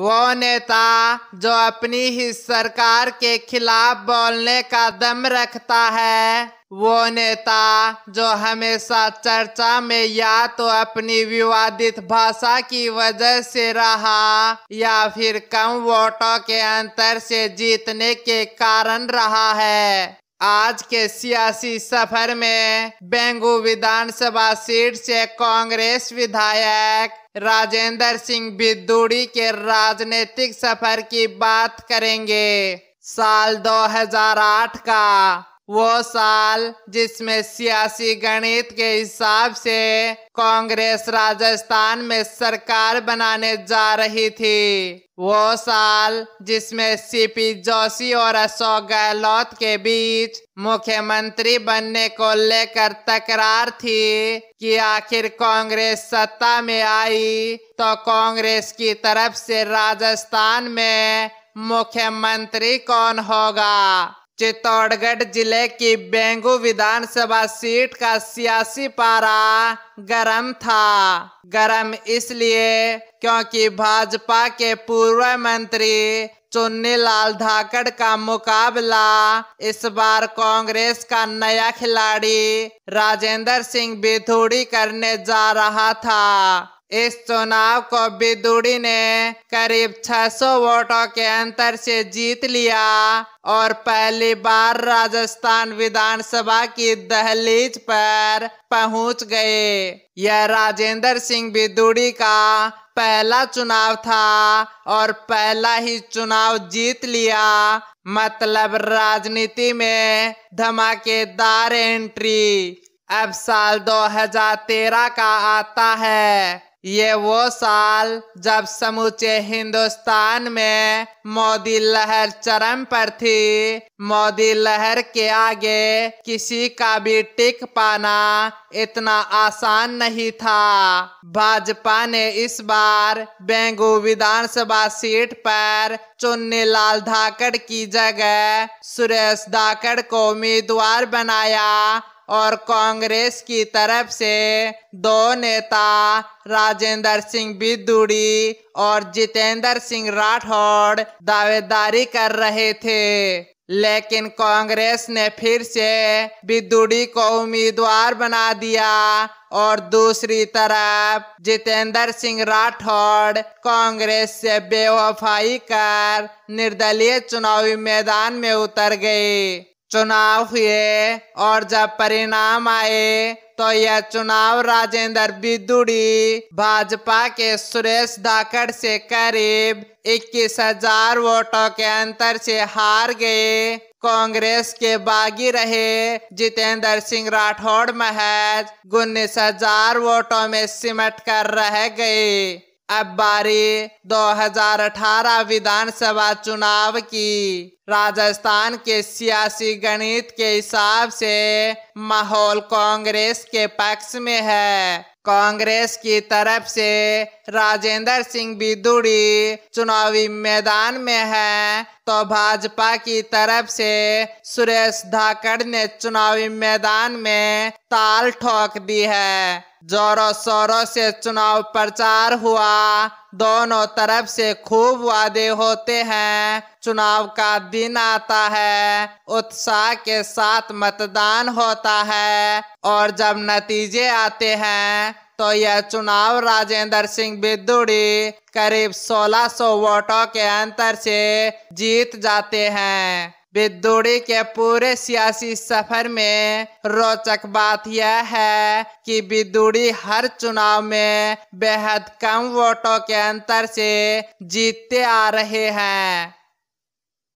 वो नेता जो अपनी ही सरकार के खिलाफ बोलने का दम रखता है वो नेता जो हमेशा चर्चा में या तो अपनी विवादित भाषा की वजह से रहा या फिर कम वोटों के अंतर से जीतने के कारण रहा है आज के सियासी सफर में बेंगू विधानसभा सीट से कांग्रेस विधायक राजेंद्र सिंह बिद्दूड़ी के राजनीतिक सफर की बात करेंगे साल 2008 का वो साल जिसमें सियासी गणित के हिसाब से कांग्रेस राजस्थान में सरकार बनाने जा रही थी वो साल जिसमें सीपी जोशी और अशोक गहलोत के बीच मुख्यमंत्री बनने को लेकर तकरार थी कि आखिर कांग्रेस सत्ता में आई तो कांग्रेस की तरफ से राजस्थान में मुख्यमंत्री कौन होगा चित्तौड़गढ़ जिले की बेंगू विधानसभा सीट का सियासी पारा गरम था गरम इसलिए क्योंकि भाजपा के पूर्व मंत्री चुन्नी लाल धाकड़ का मुकाबला इस बार कांग्रेस का नया खिलाड़ी राजेंद्र सिंह बिथोड़ी करने जा रहा था इस चुनाव को बिदुड़ी ने करीब 600 वोटों के अंतर से जीत लिया और पहली बार राजस्थान विधानसभा की दहलीज पर पहुंच गए यह राजेंद्र सिंह बिदुड़ी का पहला चुनाव था और पहला ही चुनाव जीत लिया मतलब राजनीति में धमाकेदार एंट्री अब साल 2013 का आता है ये वो साल जब समूचे हिंदुस्तान में मोदी लहर चरम पर थी मोदी लहर के आगे किसी का भी टिक पाना इतना आसान नहीं था भाजपा ने इस बार बेंगू विधानसभा सीट पर चुन्नी लाल धाकड़ की जगह सुरेश धाकड़ को उम्मीदवार बनाया और कांग्रेस की तरफ से दो नेता राजेंद्र सिंह बिदुड़ी और जितेंद्र सिंह राठौड़ दावेदारी कर रहे थे लेकिन कांग्रेस ने फिर से बिदुड़ी को उम्मीदवार बना दिया और दूसरी तरफ जितेंद्र सिंह राठौड़ कांग्रेस से बेवफाई कर निर्दलीय चुनावी मैदान में उतर गए चुनाव हुए और जब परिणाम आए तो यह चुनाव राजेंद्र बिदुड़ी भाजपा के सुरेश धाकड़ से करीब इक्कीस हजार वोटों के अंतर से हार गए कांग्रेस के बागी रहे जितेंद्र सिंह राठौड़ महज उन्नीस हजार वोटों में सिमट कर रह गए अब बारी 2018 विधानसभा चुनाव की राजस्थान के सियासी गणित के हिसाब से माहौल कांग्रेस के पक्ष में है कांग्रेस की तरफ से राजेंद्र सिंह बिदुड़ी चुनावी मैदान में है तो भाजपा की तरफ से सुरेश धाकड़ ने चुनावी मैदान में ताल ठोक दी है जोरों शोरों से चुनाव प्रचार हुआ दोनों तरफ से खूब वादे होते हैं चुनाव का दिन आता है उत्साह के साथ मतदान होता है और जब नतीजे आते हैं तो यह चुनाव राजेंद्र सिंह बिदुड़ी करीब 1600 वोटों के अंतर से जीत जाते हैं बिदुड़ी के पूरे सियासी सफर में रोचक बात यह है कि बिदुड़ी हर चुनाव में बेहद कम वोटों के अंतर से जीतते आ रहे हैं